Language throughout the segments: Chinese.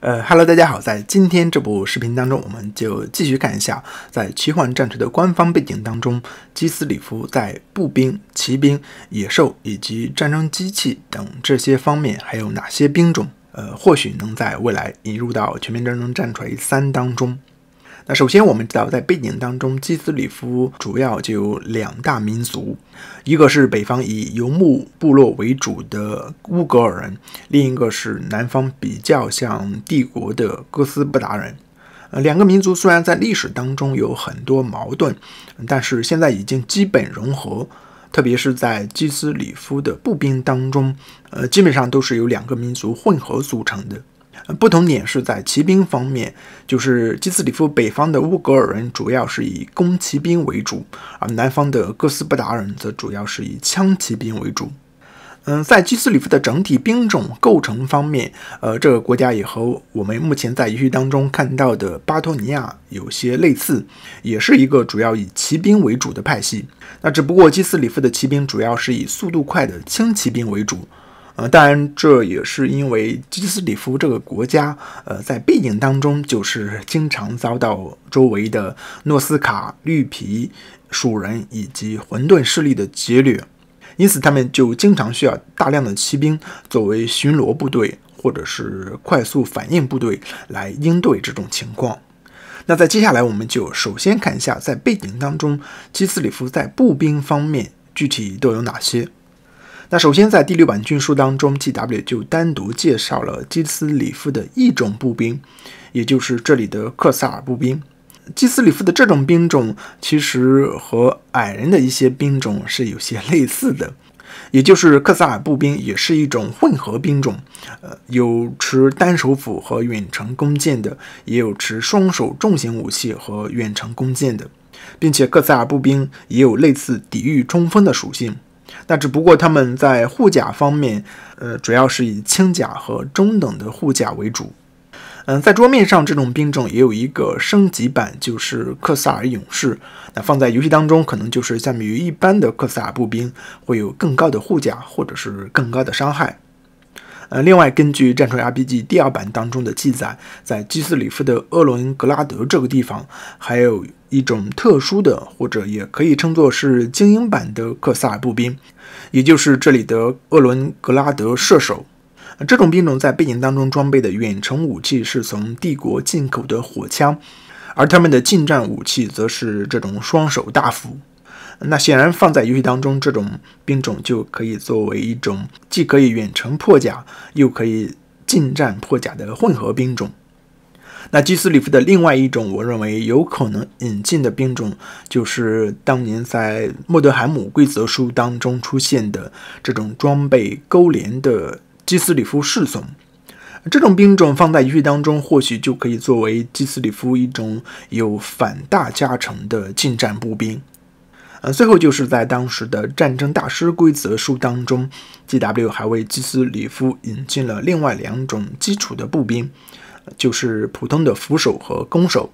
呃哈喽，大家好，在今天这部视频当中，我们就继续看一下，在《奇幻战锤》的官方背景当中，基斯里夫在步兵、骑兵、野兽以及战争机器等这些方面，还有哪些兵种？呃，或许能在未来引入到《全面战争：战锤三》当中。那首先，我们知道，在背景当中，基斯里夫主要就有两大民族，一个是北方以游牧部落为主的乌格尔人，另一个是南方比较像帝国的哥斯布达人。呃，两个民族虽然在历史当中有很多矛盾，但是现在已经基本融合，特别是在基斯里夫的步兵当中，呃，基本上都是由两个民族混合组成的。不同点是在骑兵方面，就是基斯里夫北方的乌格尔人主要是以弓骑兵为主，而南方的哥斯布达人则主要是以枪骑兵为主。嗯，在基斯里夫的整体兵种构成方面，呃，这个国家也和我们目前在游戏当中看到的巴托尼亚有些类似，也是一个主要以骑兵为主的派系。那只不过基斯里夫的骑兵主要是以速度快的轻骑兵为主。呃，当然这也是因为基斯里夫这个国家，呃，在背景当中就是经常遭到周围的诺斯卡绿皮鼠人以及混沌势力的劫掠，因此他们就经常需要大量的骑兵作为巡逻部队或者是快速反应部队来应对这种情况。那在接下来，我们就首先看一下在背景当中，基斯里夫在步兵方面具体都有哪些。那首先，在第六版军书当中，G.W 就单独介绍了基斯里夫的一种步兵，也就是这里的克萨尔步兵。基斯里夫的这种兵种其实和矮人的一些兵种是有些类似的，也就是克萨尔步兵也是一种混合兵种，呃，有持单手斧和远程弓箭的，也有持双手重型武器和远程弓箭的，并且克萨尔步兵也有类似抵御冲锋的属性。那只不过他们在护甲方面，呃，主要是以轻甲和中等的护甲为主。嗯，在桌面上这种兵种也有一个升级版，就是克萨尔勇士。那放在游戏当中，可能就是相比于一般的克萨尔步兵，会有更高的护甲或者是更高的伤害。呃，另外，根据《战锤 RPG》第二版当中的记载，在基斯里夫的厄伦格拉德这个地方，还有一种特殊的，或者也可以称作是精英版的克萨尔步兵，也就是这里的厄伦格拉德射手。这种兵种在背景当中装备的远程武器是从帝国进口的火枪，而他们的近战武器则是这种双手大斧。那显然放在游戏当中，这种兵种就可以作为一种既可以远程破甲，又可以近战破甲的混合兵种。那基斯里夫的另外一种，我认为有可能引进的兵种，就是当年在莫德海姆规则书当中出现的这种装备勾连的基斯里夫侍从。这种兵种放在游戏当中，或许就可以作为基斯里夫一种有反大加成的近战步兵。呃，最后就是在当时的战争大师规则书当中，G.W. 还为基斯里夫引进了另外两种基础的步兵，就是普通的扶手和弓手。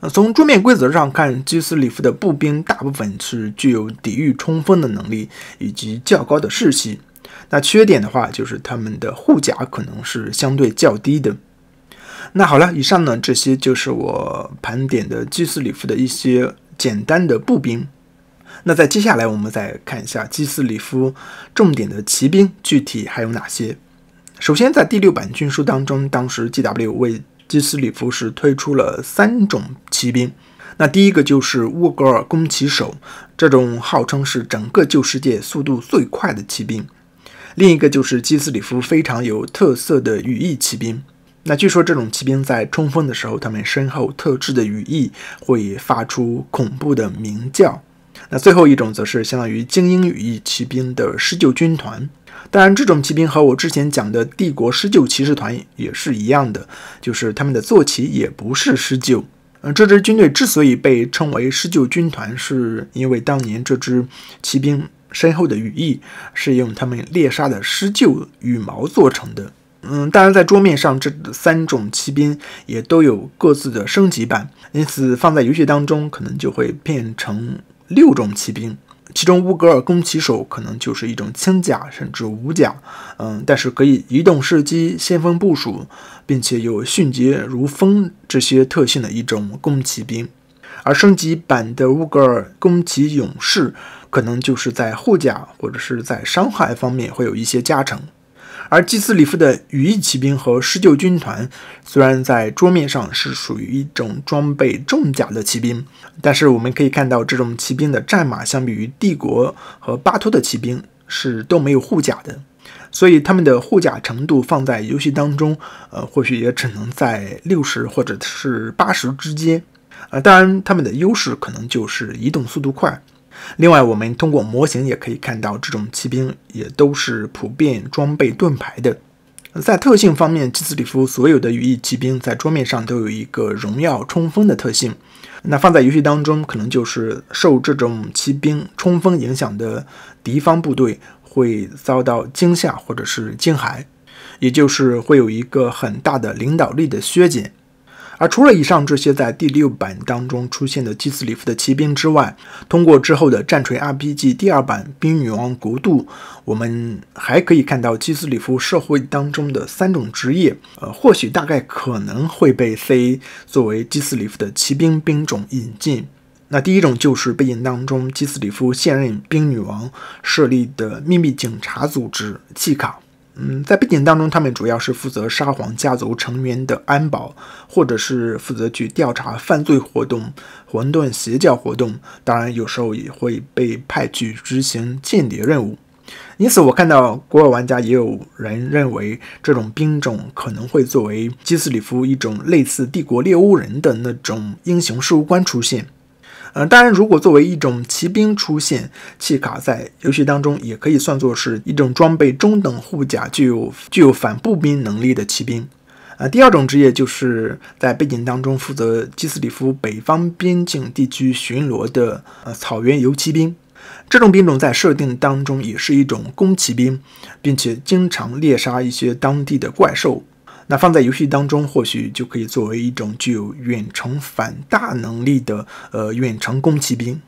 呃、从桌面规则上看，基斯里夫的步兵大部分是具有抵御冲锋的能力以及较高的士气。那缺点的话，就是他们的护甲可能是相对较低的。那好了，以上呢这些就是我盘点的基斯里夫的一些简单的步兵。那在接下来，我们再看一下基斯里夫重点的骑兵具体还有哪些。首先，在第六版军书当中，当时 G.W. 为基斯里夫是推出了三种骑兵。那第一个就是沃格尔弓骑手，这种号称是整个旧世界速度最快的骑兵。另一个就是基斯里夫非常有特色的羽翼骑兵。那据说这种骑兵在冲锋的时候，他们身后特制的羽翼会发出恐怖的鸣叫。那最后一种则是相当于精英羽翼骑兵的狮鹫军团，当然这种骑兵和我之前讲的帝国狮鹫骑士团也是一样的，就是他们的坐骑也不是狮鹫。嗯，这支军队之所以被称为狮鹫军团，是因为当年这支骑兵身后的羽翼是用他们猎杀的狮鹫羽毛做成的。嗯，当然在桌面上这三种骑兵也都有各自的升级版，因此放在游戏当中可能就会变成。六种骑兵，其中乌格尔弓骑手可能就是一种轻甲甚至无甲，嗯，但是可以移动射击、先锋部署，并且有迅捷如风这些特性的一种弓骑兵。而升级版的乌格尔弓骑勇士，可能就是在护甲或者是在伤害方面会有一些加成。而基斯里夫的羽翼骑兵和狮鹫军团，虽然在桌面上是属于一种装备重甲的骑兵，但是我们可以看到，这种骑兵的战马相比于帝国和巴托的骑兵是都没有护甲的，所以他们的护甲程度放在游戏当中，呃，或许也只能在六十或者是八十之间，啊，当然他们的优势可能就是移动速度快。另外，我们通过模型也可以看到，这种骑兵也都是普遍装备盾牌的。在特性方面，基斯里夫所有的羽翼骑兵在桌面上都有一个“荣耀冲锋”的特性。那放在游戏当中，可能就是受这种骑兵冲锋影响的敌方部队会遭到惊吓或者是惊骇，也就是会有一个很大的领导力的削减。而除了以上这些在第六版当中出现的基斯里夫的骑兵之外，通过之后的战锤 RPG 第二版《冰女王国度》，我们还可以看到基斯里夫社会当中的三种职业，呃，或许大概可能会被 C 作为基斯里夫的骑兵兵种引进。那第一种就是背景当中基斯里夫现任冰女王设立的秘密警察组织——契卡。嗯，在背景当中，他们主要是负责沙皇家族成员的安保，或者是负责去调查犯罪活动、混沌邪教活动。当然，有时候也会被派去执行间谍任务。因此，我看到国外玩家也有人认为，这种兵种可能会作为基斯里夫一种类似帝国猎巫人的那种英雄事务官出现。嗯，当然，如果作为一种骑兵出现，契卡在游戏当中也可以算作是一种装备中等护甲、具有具有反步兵能力的骑兵。啊，第二种职业就是在背景当中负责基斯里夫北方边境地区巡逻的呃草原游骑兵。这种兵种在设定当中也是一种弓骑兵，并且经常猎杀一些当地的怪兽。那放在游戏当中，或许就可以作为一种具有远程反大能力的呃远程弓骑兵。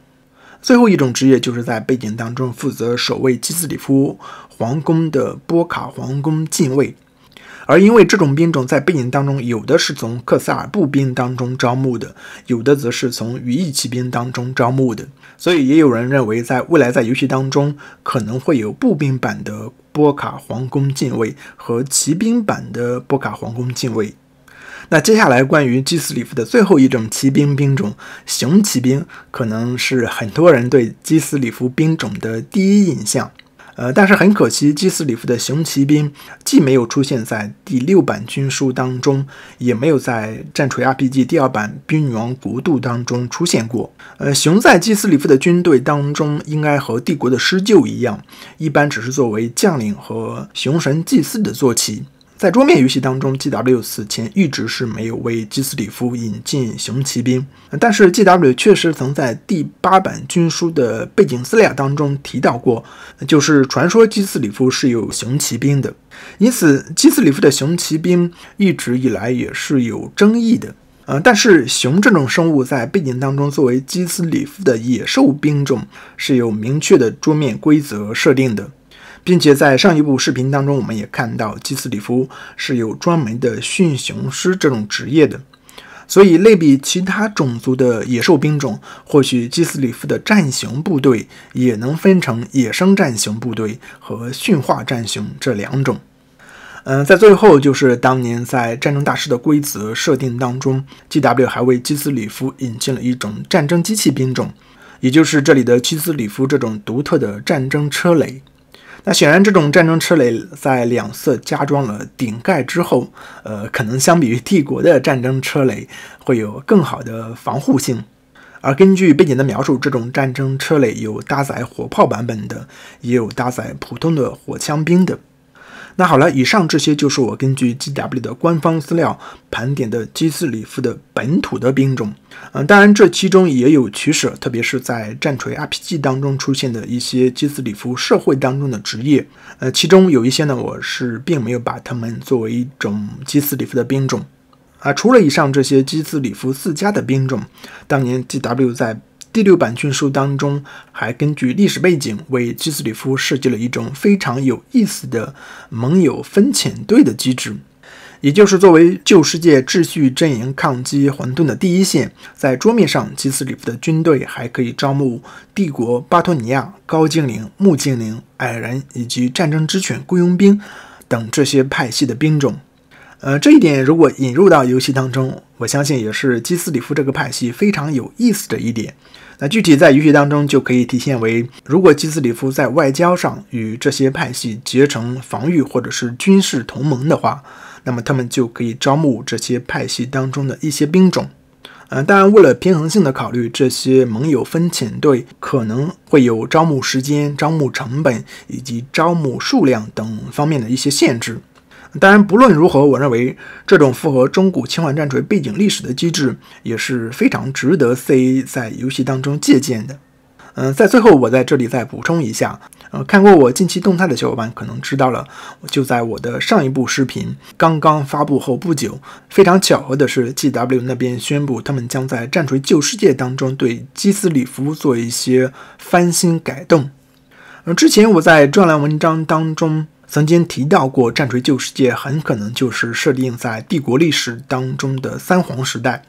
最后一种职业就是在背景当中负责守卫基斯里夫皇宫的波卡皇宫禁卫。而因为这种兵种在背景当中，有的是从克萨尔步兵当中招募的，有的则是从羽翼骑兵当中招募的，所以也有人认为，在未来在游戏当中可能会有步兵版的波卡皇宫禁卫和骑兵版的波卡皇宫禁卫。那接下来关于基斯里夫的最后一种骑兵兵种——熊骑兵，可能是很多人对基斯里夫兵种的第一印象。呃，但是很可惜，基斯里夫的熊骑兵既没有出现在第六版军书当中，也没有在战锤 RPG 第二版冰女王国度当中出现过。呃，熊在基斯里夫的军队当中，应该和帝国的狮鹫一样，一般只是作为将领和熊神祭祀的坐骑。在桌面游戏当中，GW 此前一直是没有为基斯里夫引进熊骑兵，但是 GW 确实曾在第八版军书的背景资料当中提到过，就是传说基斯里夫是有熊骑兵的。因此，基斯里夫的熊骑兵一直以来也是有争议的。嗯，但是熊这种生物在背景当中作为基斯里夫的野兽兵种是有明确的桌面规则设定的。并且在上一部视频当中，我们也看到基斯里夫是有专门的驯熊师这种职业的，所以类比其他种族的野兽兵种，或许基斯里夫的战熊部队也能分成野生战熊部队和驯化战熊这两种。嗯，在最后就是当年在《战争大师》的规则设定当中，G.W. 还为基斯里夫引进了一种战争机器兵种，也就是这里的基斯里夫这种独特的战争车雷。那显然，这种战争车雷在两侧加装了顶盖之后，呃，可能相比于帝国的战争车雷会有更好的防护性。而根据背景的描述，这种战争车雷有搭载火炮版本的，也有搭载普通的火枪兵的。那好了，以上这些就是我根据 G W 的官方资料盘点的基斯里夫的本土的兵种。嗯，当然这其中也有取舍，特别是在战锤 R P G 当中出现的一些基斯里夫社会当中的职业。呃，其中有一些呢，我是并没有把他们作为一种基斯里夫的兵种。啊，除了以上这些基斯里夫自家的兵种，当年 G W 在第六版军书当中，还根据历史背景为基斯里夫设计了一种非常有意思的盟友分遣队的机制，也就是作为旧世界秩序阵营抗击混沌的第一线，在桌面上基斯里夫的军队还可以招募帝国、巴托尼亚、高精灵、木精灵、矮人以及战争之犬雇佣兵等这些派系的兵种。呃，这一点如果引入到游戏当中，我相信也是基斯里夫这个派系非常有意思的一点。那具体在游戏当中就可以体现为，如果基斯里夫在外交上与这些派系结成防御或者是军事同盟的话，那么他们就可以招募这些派系当中的一些兵种。嗯，当然，为了平衡性的考虑，这些盟友分遣队可能会有招募时间、招募成本以及招募数量等方面的一些限制。当然，不论如何，我认为这种符合中古轻缓战锤背景历史的机制也是非常值得 C 在游戏当中借鉴的。嗯，在最后，我在这里再补充一下，呃，看过我近期动态的小伙伴可能知道了，就在我的上一部视频刚刚发布后不久，非常巧合的是，GW 那边宣布他们将在战锤旧世界当中对基斯里夫做一些翻新改动。嗯，之前我在专栏文章当中。曾经提到过，《战锤：旧世界》很可能就是设定在帝国历史当中的三皇时代，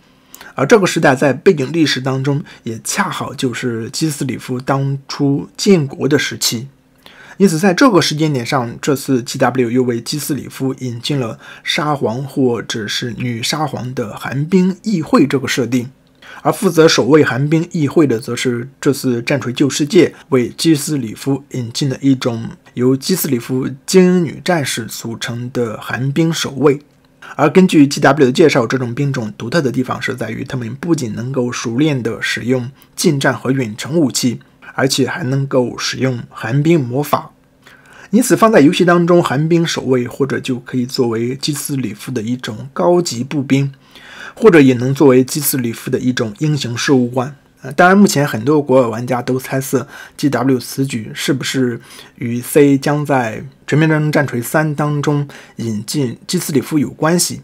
而这个时代在背景历史当中也恰好就是基斯里夫当初建国的时期，因此在这个时间点上，这次 g W 又为基斯里夫引进了沙皇或者是女沙皇的寒冰议会这个设定。而负责守卫寒冰议会的，则是这次战锤救世界为基斯里夫引进的一种由基斯里夫精英女战士组成的寒冰守卫。而根据 G.W 的介绍，这种兵种独特的地方是在于，他们不仅能够熟练地使用近战和远程武器，而且还能够使用寒冰魔法。因此，放在游戏当中，寒冰守卫或者就可以作为基斯里夫的一种高级步兵。或者也能作为基斯里夫的一种英雄事物观，呃，当然目前很多国外玩家都猜测 G W 此举是不是与 C 将在全面战争战锤三当中引进基斯里夫有关系？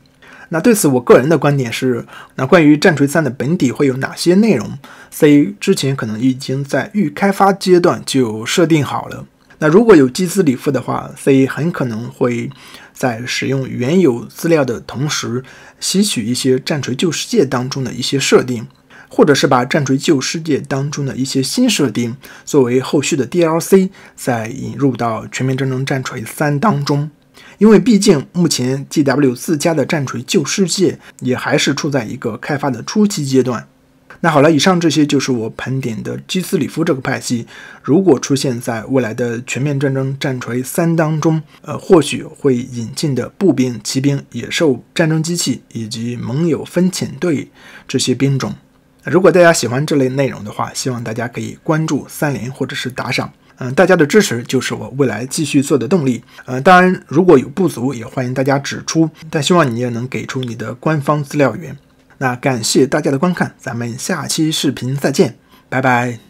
那对此我个人的观点是，那关于战锤三的本体会有哪些内容，C 之前可能已经在预开发阶段就设定好了。那如果有基斯里夫的话，C 很可能会。在使用原有资料的同时，吸取一些《战锤旧世界》当中的一些设定，或者是把《战锤旧世界》当中的一些新设定作为后续的 DLC 再引入到《全面战争：战锤三》当中，因为毕竟目前 GW 自家的《战锤旧世界》也还是处在一个开发的初期阶段。那好了，以上这些就是我盘点的基斯里夫这个派系，如果出现在未来的《全面战争：战锤三》当中，呃，或许会引进的步兵、骑兵、野兽、战争机器以及盟友分遣队这些兵种。如果大家喜欢这类内容的话，希望大家可以关注、三连或者是打赏，嗯，大家的支持就是我未来继续做的动力。呃，当然如果有不足，也欢迎大家指出，但希望你也能给出你的官方资料源。那感谢大家的观看，咱们下期视频再见，拜拜。